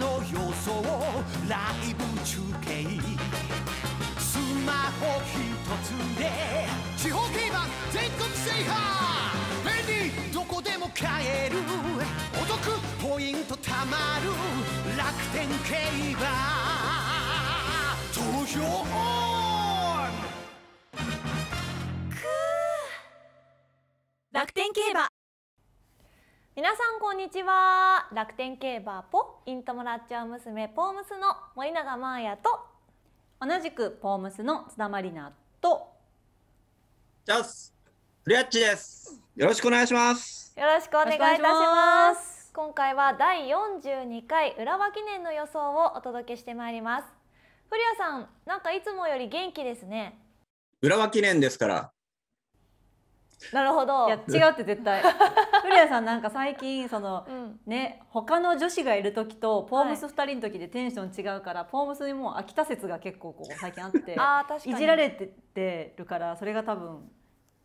の予想ライブ中継スマホ一つで地方競馬全国制覇便利どこでも買えるお得ポイントたまる楽天競馬投票楽天競馬皆さんこんにちは楽天競馬ポイントもらっちゃう娘ポームスの森永真彩と同じくポームスの津田まりなとチャンスフリアッチですよろしくお願いしますよろしくお願いいたします今回は第42回浦和記念の予想をお届けしてまいりますフリアさんなんかいつもより元気ですね浦和記念ですからなるほど。いや違うって絶対。古谷さんなんか最近その、うん、ね他の女子がいる時とポームス二人の時でテンション違うから、はい、ポームスにもう飽きた説が結構こう最近あって あ確かにいじられててるからそれが多分。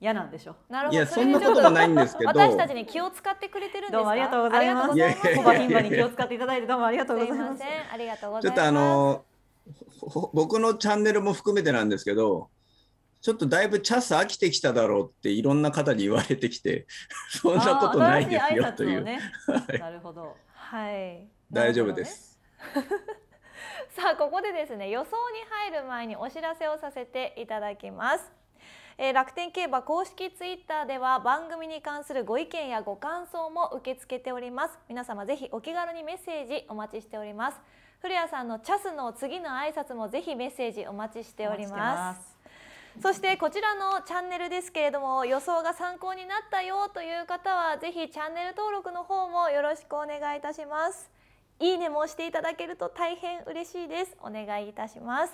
嫌なんでしょう。なるほど。いやそんなこともないんですけど、私たちに気を使ってくれてるんですどうもありがとうございます。コバ頻繁に気を使っていただいてどうもありがとうございます。すありがとうございます。ちょっとあの僕のチャンネルも含めてなんですけど、ちょっとだいぶチャス飽きてきただろうっていろんな方に言われてきて そんなことないですよという、ねなるほどはい大丈夫です、さあここでですね予想に入る前にお知らせをさせていただきますえー、楽天競馬公式ツイッターでは番組に関するご意見やご感想も受け付けております皆様ぜひお気軽にメッセージお待ちしております古谷さんのチャスの次の挨拶もぜひメッセージお待ちしておりますそしてこちらのチャンネルですけれども予想が参考になったよという方はぜひチャンネル登録の方もよろしくお願いいたしますいいねも押していただけると大変嬉しいですお願いいたします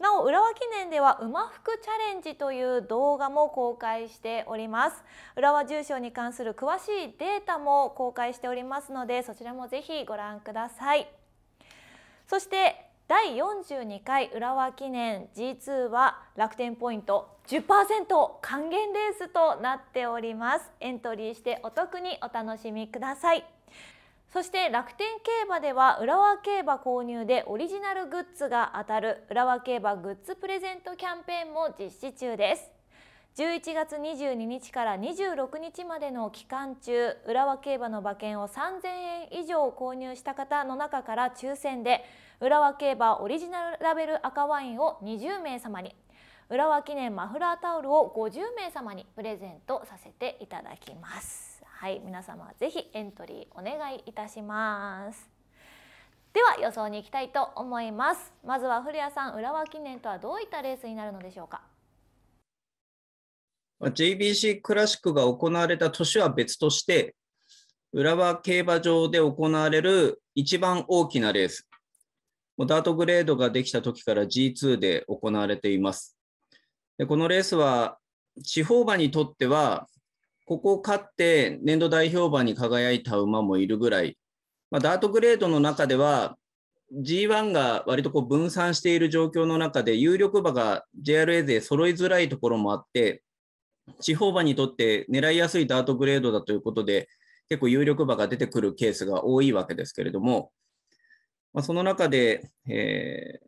なお浦和記念では馬服チャレンジという動画も公開しております浦和住所に関する詳しいデータも公開しておりますのでそちらもぜひご覧くださいそして第42回浦和記念 G2 は楽天ポイント10%還元レースとなっておりますエントリーしてお得にお楽しみくださいそして楽天競馬では浦和競馬購入でオリジナルグッズが当たる浦和競馬グッズプレゼントキャンペーンも実施中です11月22日から26日までの期間中浦和競馬の馬券を3000円以上購入した方の中から抽選で浦和競馬オリジナルラベル赤ワインを20名様に浦和記念マフラータオルを50名様にプレゼントさせていただきます。はい皆様ぜひエントリーお願いいたします。では予想に行きたいと思います。まずは古谷さん浦和記念とはどういったレースになるのでしょうか。JBC クラシックが行われた年は別として、浦和競馬場で行われる一番大きなレース、ダートグレードができた時から G2 で行われています。でこのレースは地方馬にとっては、ここを勝って年度代表馬に輝いた馬もいるぐらい、まあ、ダートグレードの中では G1 が割とこう分散している状況の中で有力馬が JRA 勢揃いづらいところもあって、地方馬にとって狙いやすいダートグレードだということで、結構有力馬が出てくるケースが多いわけですけれども、まあ、その中で、え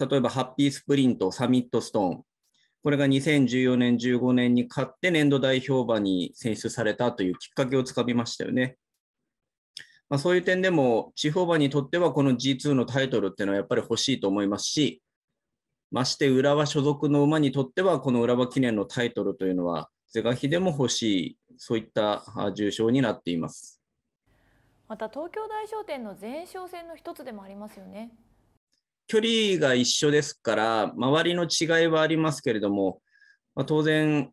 ー、例えばハッピースプリント、サミットストーン、これが2014年、15年に勝って年度代表馬に選出されたというきっかけをつかみましたよね。まあ、そういう点でも、地方馬にとってはこの G2 のタイトルっていうのはやっぱり欲しいと思いますし、まして浦和所属の馬にとっては、この浦和記念のタイトルというのは、是が非でも欲しい、そういった重賞になっています。また東京大賞典の前哨戦の一つでもありますよね。距離が一緒ですから、周りの違いはありますけれども、まあ、当然、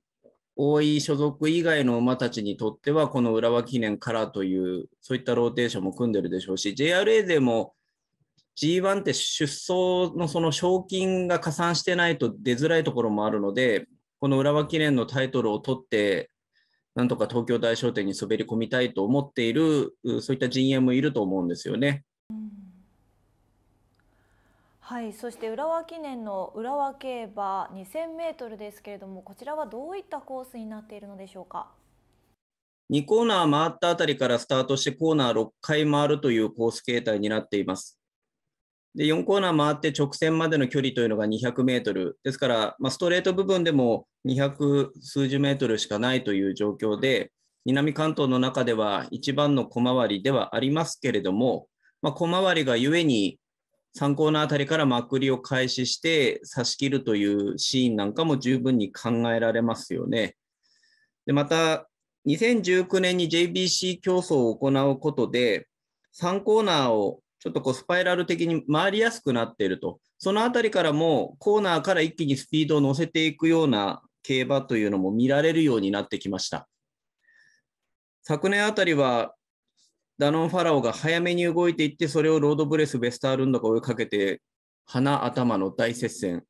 多い所属以外の馬たちにとっては、この浦和記念からという、そういったローテーションも組んでるでしょうし、JRA 勢も G1 って出走のその賞金が加算してないと出づらいところもあるので、この浦和記念のタイトルを取って、なんとか東京大賞典に滑り込みたいと思っている、そういった陣営もいると思うんですよね。はい、そして浦和記念の浦和競馬2000メートルですけれども、こちらはどういったコースになっているのでしょうか。2コーナー回ったあたりからスタートしてコーナー6回回るというコース形態になっています。で、4コーナー回って直線までの距離というのが200メートル。ですから、まあ、ストレート部分でも200数十メートルしかないという状況で、南関東の中では一番の小回りではありますけれども、まあ、小回りがゆえに3コーナーあたりからまくりを開始して差し切るというシーンなんかも十分に考えられますよね。で、また、2019年に JBC 競争を行うことで、3コーナーをちょっとこうスパイラル的に回りやすくなっていると、そのあたりからもコーナーから一気にスピードを乗せていくような競馬というのも見られるようになってきました。昨年あたりはダノンファラオが早めに動いていって、それをロードブレス、ベスタールンドが追いかけて、鼻、頭の大接戦、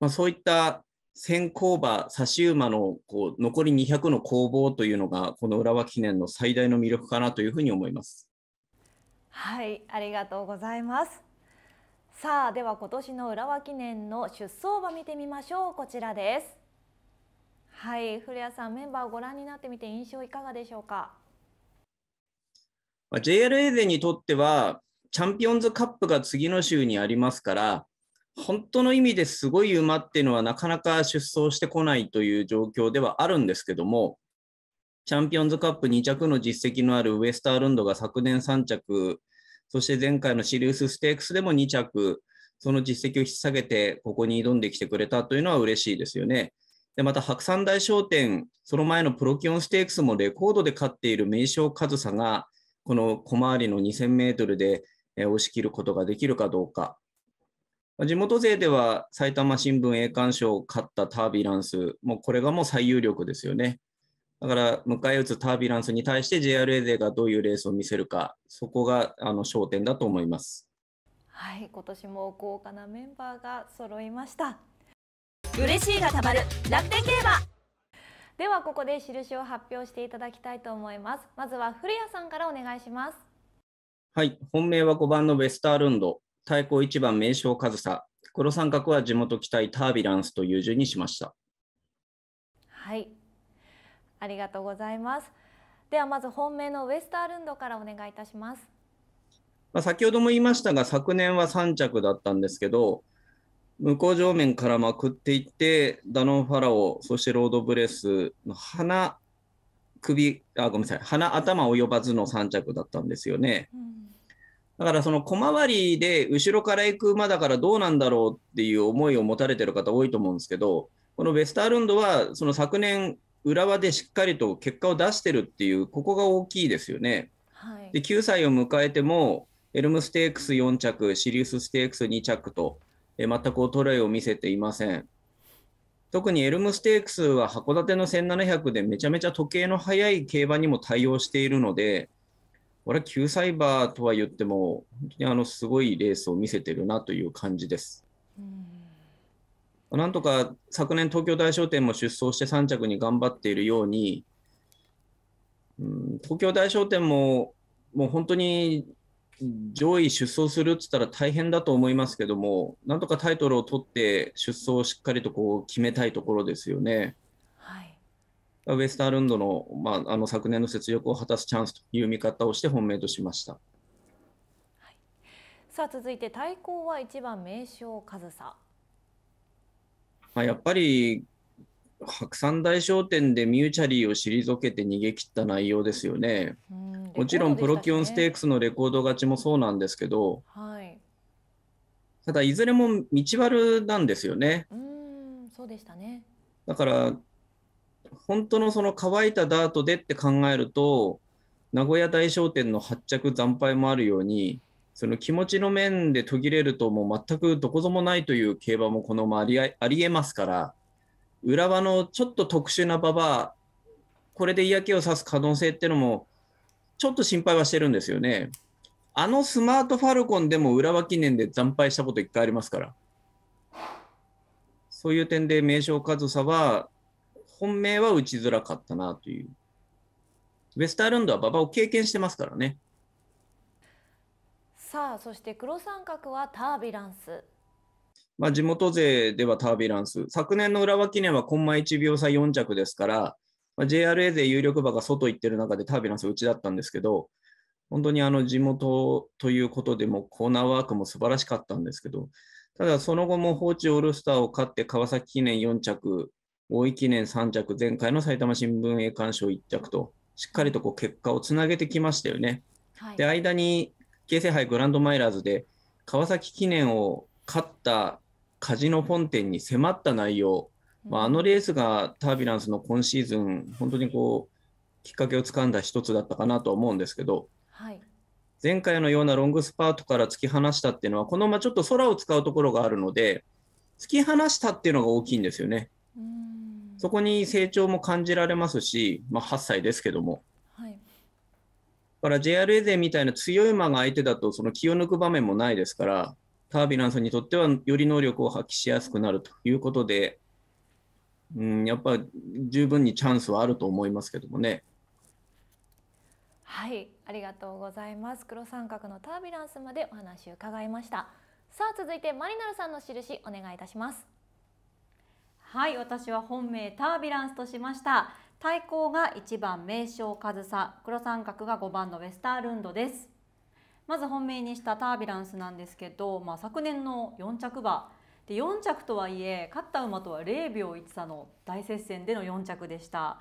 まあ、そういった先行馬、差し馬のこう残り200の攻防というのが、この浦和記念の最大の魅力かなというふうに思います。はいありがとうございますさあでは今年の浦和記念の出走馬見てみましょうこちらですはい古谷さんメンバーをご覧になってみて印象いかがでしょうか JRA 勢にとってはチャンピオンズカップが次の週にありますから本当の意味ですごい馬っていうのはなかなか出走してこないという状況ではあるんですけどもチャンピオンズカップ2着の実績のあるウエスタールンドが昨年3着、そして前回のシリウスステークスでも2着、その実績を引き下げて、ここに挑んできてくれたというのは嬉しいですよね。でまた白山大商店、その前のプロキオンステークスもレコードで勝っている名将ズサが、この小回りの2000メートルで押し切ることができるかどうか。地元勢では埼玉新聞栄冠賞を勝ったタービランス、もうこれがもう最有力ですよね。だから、迎え撃つタービランスに対して JRA 勢がどういうレースを見せるか、そこがあの焦点だと思います。はい、今年も豪華なメンバーが揃いました。嬉しいがたまる楽天競馬。ではここで印を発表していただきたいと思います。まずは古谷さんからお願いします。はい、本命は5番のウェスタールンド、対抗1番名称上総、黒三角は地元期待タービランスという順にしました。はい、ありがとうございます。ではまず本命のウエスタールンドからお願いいたします。まあ、先ほども言いましたが昨年は3着だったんですけど向こう上面からまくっていってダノンファラオそしてロードブレスの鼻首あごめんなさい鼻頭及ばずの3着だったんですよね。うんだからその小回りで後ろから行く馬だからどうなんだろうっていう思いを持たれてる方多いと思うんですけど、このウェスタールンドはその昨年浦和でしっかりと結果を出してるっていう、ここが大きいですよね。はい、で9歳を迎えても、エルムステークス4着、シリウスステークス2着と、え全く衰えを見せていません。特にエルムステークスは函館の1700でめちゃめちゃ時計の速い競馬にも対応しているので、俺れは9歳馬とは言っても、本当にあのすごいレースを見せてるなという感じです。なんとか昨年東京大賞典も出走して3着に頑張っているように、うん、東京大賞典ももう本当に上位出走するって言ったら大変だと思いますけども、なんとかタイトルを取って出走をしっかりとこう決めたいところですよね。はい、ウェスタールンドの,、まあ、あの昨年の雪辱を果たすチャンスという見方をして本命としました。はい、さあ続いて対抗は1番名将上総。まあ、やっぱり白山大商店でミューチャリーを退けて逃げ切った内容ですよね。もちろんプロキオンステークスのレコード勝ちもそうなんですけど、はい、ただいずれも道悪なんですよね。うんそうでしたねだから本当のその乾いたダートでって考えると名古屋大商店の発着惨敗もあるようにその気持ちの面で途切れるともう全くどこぞもないという競馬もこのまありありえますから浦和のちょっと特殊な馬場これで嫌気をさす可能性っていうのもちょっと心配はしてるんですよね。あのスマートファルコンでも浦和記念で惨敗したこと1回ありますから。そういう点で名称数差は、本命は打ちづらかったなという。ウェスターランドは馬場を経験してますからね。さあそして黒三角はタービランスまあ、地元勢ではタービランス、昨年の浦和記念はコンマ1秒差4着ですから、まあ、JRA 勢有力馬が外行ってる中でタービランスうちだったんですけど、本当にあの地元ということでもコーナーワークも素晴らしかったんですけど、ただその後も放置オールスターを勝って川崎記念4着、大井記念3着、前回の埼玉新聞栄冠賞1着と、しっかりとこう結果をつなげてきましたよね。はい、で間に京成杯グランドマイラーズで川崎記念を勝ったカジノ本店に迫った内容、まあ、あのレースがタービランスの今シーズン、本当にこうきっかけをつかんだ一つだったかなと思うんですけど、はい、前回のようなロングスパートから突き放したっていうのは、このままちょっと空を使うところがあるので、突き放したっていうのが大きいんですよね。そこに成長も感じられますし、まあ、8歳ですけども。から JRA 勢みたいな強い馬が相手だとその気を抜く場面もないですからタービランスにとってはより能力を発揮しやすくなるということで、うん、やっぱ十分にチャンスはあると思いますけどもね。はいありがとうございます黒三角のタービランスまでお話を伺いましたさあ続いてマリナルさんの印お願いいたしますはい私は本命タービランスとしました対抗が1番名称数差黒三角が5番のウェスタールンドですまず本命にしたタービランスなんですけど、まあ、昨年の4着馬で4着とはいえ勝った馬とは0秒1差の大接戦での4着でした。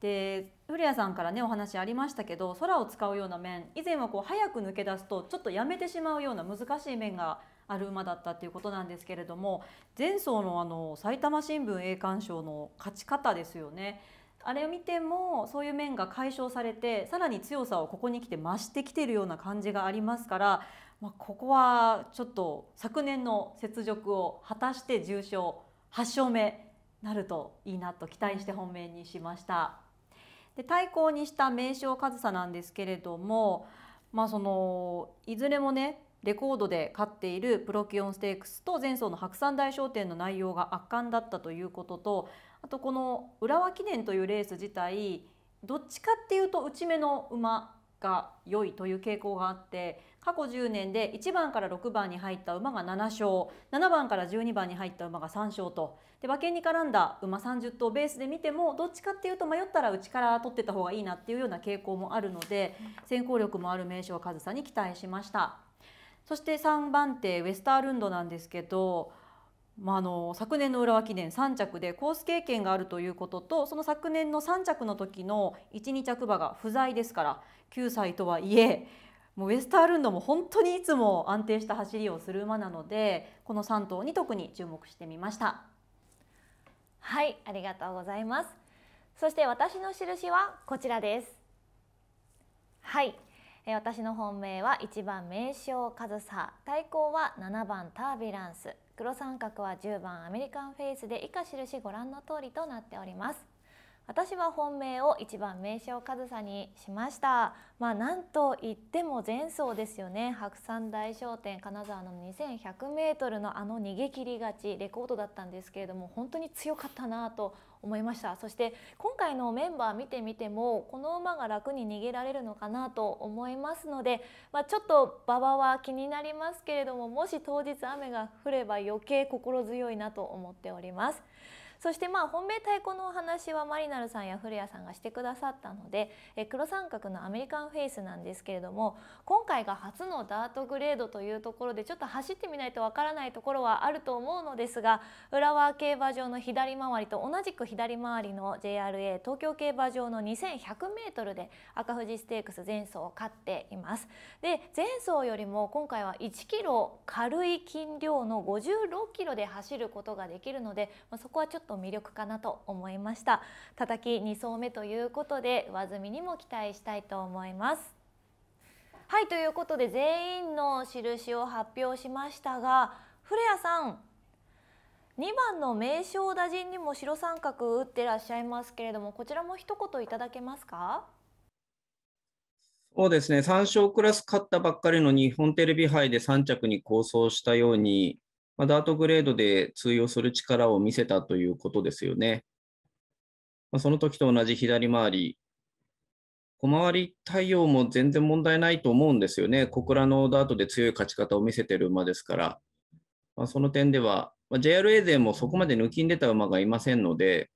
で古谷さんからねお話ありましたけど空を使うような面以前はこう早く抜け出すとちょっとやめてしまうような難しい面がある馬だったっていうことなんですけれども前走のあの埼玉新聞栄冠賞の勝ち方ですよねあれを見てもそういう面が解消されてさらに強さをここに来て増してきているような感じがありますから、まあ、ここはちょっと昨年の雪辱を果たして重賞8勝目なるといいなと期待して本命にしました。で対抗にした名称上総なんですけれども、まあ、そのいずれもねレコードで勝っているプロキオンステークスと前走の白山大商店の内容が圧巻だったということとあとこの浦和記念というレース自体どっちかっていうと内目の馬が良いという傾向があって過去10年で1番から6番に入った馬が7勝7番から12番に入った馬が3勝とで馬券に絡んだ馬30頭ベースで見てもどっちかっていうと迷ったら内から取ってた方がいいなっていうような傾向もあるので先行力もある名将カズさに期待しましたそして3番手ウェスタールンドなんですけどまあ、あの昨年の浦和記念3着でコース経験があるということとその昨年の3着の時の12着馬が不在ですから9歳とはいえもうウェスタールンドも本当にいつも安定した走りをする馬なのでこの3頭に特に注目してみましたはいありがとうございますそして私の印はこちらですはい私の本命は1番名称カズサ対抗は7番ターヴィランス黒三角は10番アメリカンフェイスで以下印ご覧の通りとなっております私は本命を1番名称上総にしましたまあなんといっても前走ですよね白山大商店金沢の 2100m のあの逃げ切り勝ちレコードだったんですけれども本当に強かったなと思いましたそして今回のメンバー見てみてもこの馬が楽に逃げられるのかなと思いますので、まあ、ちょっと馬場は気になりますけれどももし当日雨が降れば余計心強いなと思っております。そしてまあ本命太鼓のお話はマリナルさんや古谷さんがしてくださったので黒三角のアメリカンフェイスなんですけれども今回が初のダートグレードというところでちょっと走ってみないとわからないところはあると思うのですが浦和競馬場の左回りと同じく左回りの JRA 東京競馬場の 2100m で赤富士ステークス前走を勝っています。で前走よりも今回は1キロ軽い筋量の56キロで走ることができるので、まあ、そこはちょっと魅力かなと思いました叩き2層目ということで上積みにも期待したいと思いますはいということで全員の印を発表しましたが古谷さん2番の名称打順にも白三角打ってらっしゃいますけれどもこちらも一言いただけますかそうですね3勝クラス勝ったばっかりの日本テレビ杯で3着に構想したようにまあ、ダートグレードで通用する力を見せたということですよね。まあ、その時と同じ左回り、小回り対応も全然問題ないと思うんですよね。小倉のダートで強い勝ち方を見せてる馬ですから、まあ、その点では、まあ、JRA 勢もそこまで抜きんでた馬がいませんので、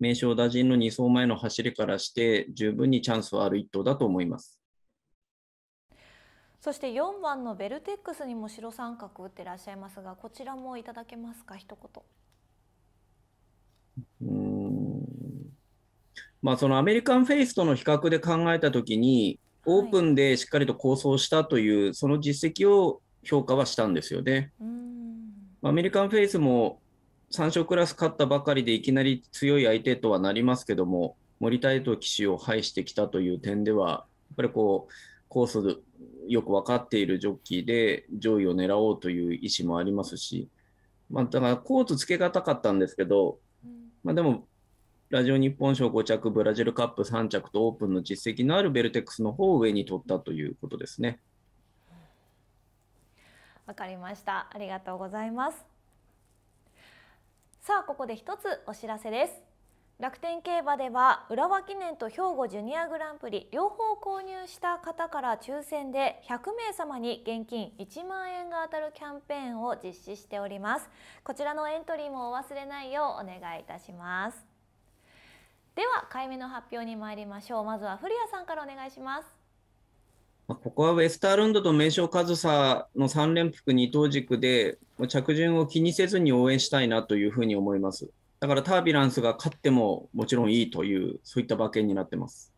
名称打順の2走前の走りからして、十分にチャンスはある一頭だと思います。そして4番のベルテックスにも白三角打ってらっしゃいますがこちらもいただけますか一言。まあ、そのアメリカンフェイスとの比較で考えたときにオープンでしっかりと構想したという、その実績を評価はしたんですよね。アメリカンフェイスも3勝クラス勝ったばかりでいきなり強い相手とはなりますけども森田斗騎手を排してきたという点ではやっぱりこうコースよく分かっているジョッキーで上位を狙おうという意思もありますし、まあ、だからコートつけがたかったんですけど、まあ、でもラジオ日本賞5着ブラジルカップ3着とオープンの実績のあるベルテックスの方を上に取ったということですね。わかりましたありがとうございますさあここで一つお知らせです楽天競馬では浦和記念と兵庫ジュニアグランプリ両方購入した方から抽選で100名様に現金1万円が当たるキャンペーンを実施しておりますこちらのエントリーもお忘れないようお願いいたしますでは回目の発表に参りましょうまずは古谷さんからお願いしますここはウェスターランドと名将カズサの3連複二等軸で着順を気にせずに応援したいなというふうに思います。だからタービランスが勝ってももちろんいいというそういった馬券になってます。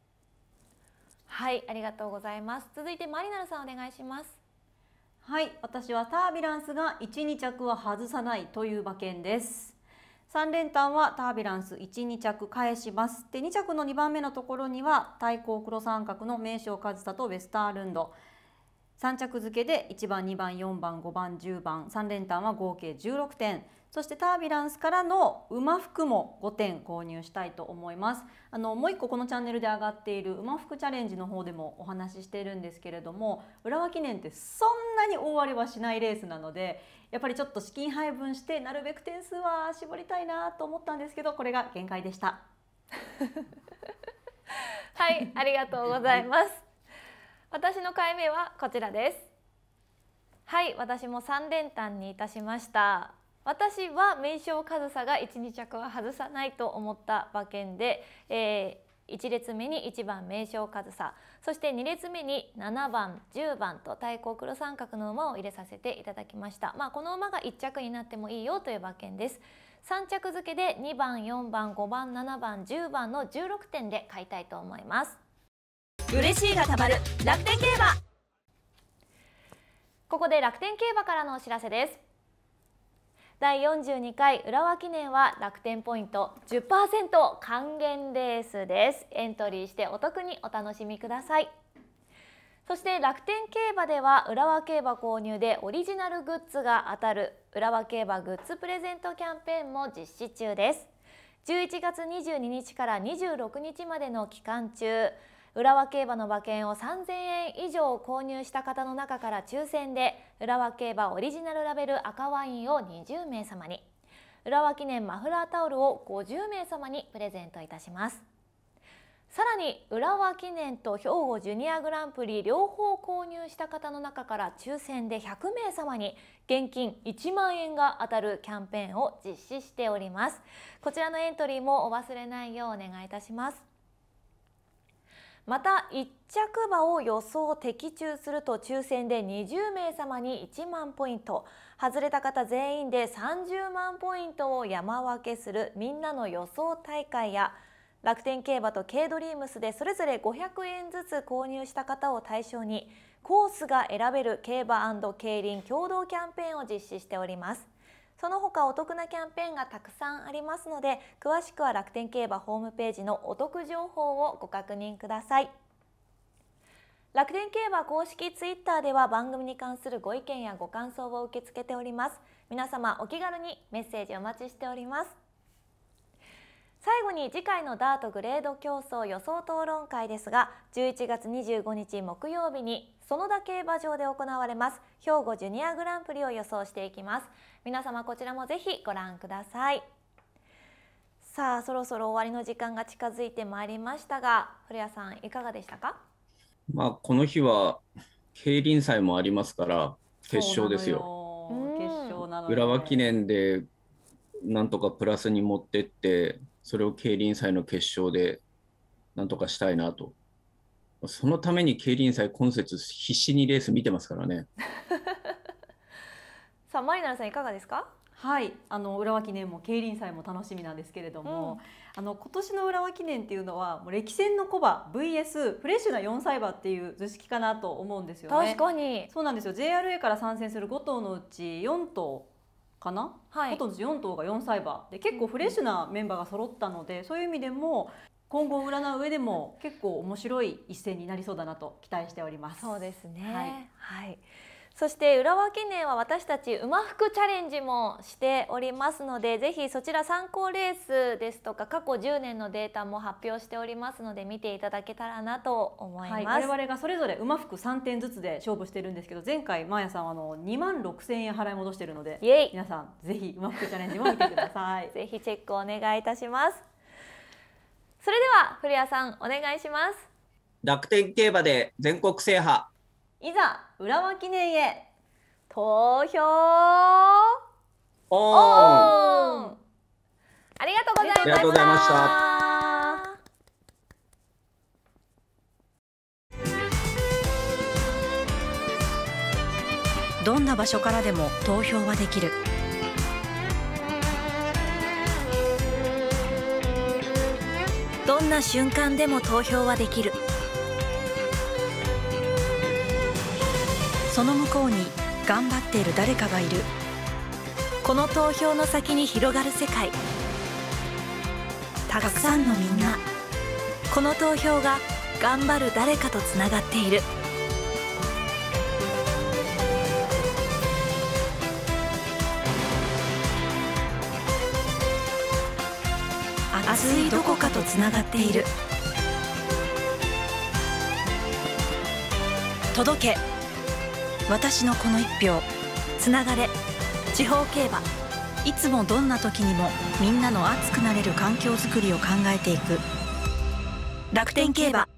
はいありがとうございます。続いてマリナルさんお願いします。はい私はタービランスが12着は外さないという馬券です。3連単はタービランス12着返しますで2着の2番目のところには対抗黒三角の名称カズタとウェスタールンド3着付けで1番2番4番5番10番3連単は合計16点そしてタービランスからの馬服も5点購入したいと思いますあのもう1個このチャンネルで上がっている馬服チャレンジの方でもお話ししているんですけれども浦和記念ってそんなに大荒れはしないレースなのでやっぱりちょっと資金配分してなるべく点数は絞りたいなと思ったんですけどこれが限界でした はいありがとうございます私の回目はこちらですはい私も三連単にいたしました私は名称数差が一二着は外さないと思った馬券で、えー、1列目に1番名称上総そして2列目に7番10番と対抗黒三角の馬を入れさせていただきました、まあ、この馬が1着になってもいいよという馬券です3着付けで2番4番5番7番10番の16点で買いたいと思います嬉しいがたまる楽天競馬ここで楽天競馬からのお知らせです第42回浦和記念は楽天ポイント10%還元レースですエントリーしてお得にお楽しみくださいそして楽天競馬では浦和競馬購入でオリジナルグッズが当たる浦和競馬グッズプレゼントキャンペーンも実施中です11月22日から26日までの期間中浦和競馬の馬券を3000円以上購入した方の中から抽選で浦和競馬オリジナルラベル赤ワインを20名様に浦和記念マフラータオルを50名様にプレゼントいたしますさらに浦和記念と兵庫ジュニアグランプリ両方購入した方の中から抽選で100名様に現金1万円が当たるキャンペーンを実施しておりますこちらのエントリーもお忘れないようお願いいたしますまた1着馬を予想的中すると抽選で20名様に1万ポイント外れた方全員で30万ポイントを山分けするみんなの予想大会や楽天競馬と K ドリームスでそれぞれ500円ずつ購入した方を対象にコースが選べる競馬競輪共同キャンペーンを実施しておりますその他お得なキャンペーンがたくさんありますので詳しくは楽天競馬ホームページのお得情報をご確認ください楽天競馬公式ツイッターでは番組に関するご意見やご感想を受け付けております皆様お気軽にメッセージお待ちしております最後に次回のダートグレード競争予想討論会ですが11月25日木曜日に園田競馬場で行われます兵庫ジュニアグランプリを予想していきます皆様こちらもぜひご覧くださいさあそろそろ終わりの時間が近づいてまいりましたが古谷さんいかがでしたかまあこの日は競輪祭もありますから決勝ですよ決勝浦和記念でなんとかプラスに持ってってそれを競輪祭の決勝でなんとかしたいなと。そのために競輪祭今節必死にレース見てますからね。さあマリナルさんいかがですか？はい、あの浦和記念も競輪祭も楽しみなんですけれども、うん、あの今年の浦和記念っていうのはもう歴戦のコバ VS フレッシュな四歳馬っていう図式かなと思うんですよね。確かに。そうなんですよ。JRA から参戦する五頭のうち四頭かな、はい、ほと4頭が4バーで結構フレッシュなメンバーが揃ったので、そういう意味でも今後を占う上でも結構面白い一戦になりそうだなと期待しております。そうですね、はい、はいそして浦和記念は私たち馬服チャレンジもしておりますのでぜひそちら参考レースですとか過去10年のデータも発表しておりますので見ていただけたらなと思います、はい、我々がそれぞれ馬服3点ずつで勝負してるんですけど前回マーヤさんはあの2万6千円払い戻してるので皆さんぜひ馬服チャレンジも見てください ぜひチェックお願いいたしますそれでは古谷さんお願いします楽天競馬で全国制覇いざ浦和記念へ投票ありがとうございましたありがとうございましたどんな場所からでも投票はできるどんな瞬間でも投票はできる。その向こうに頑張っている誰かがいるこの投票の先に広がる世界たくさんのみんなこの投票が頑張る誰かとつながっている熱いどこかとつながっている届け私のこの1票つながれ地方競馬いつもどんな時にもみんなの熱くなれる環境づくりを考えていく楽天競馬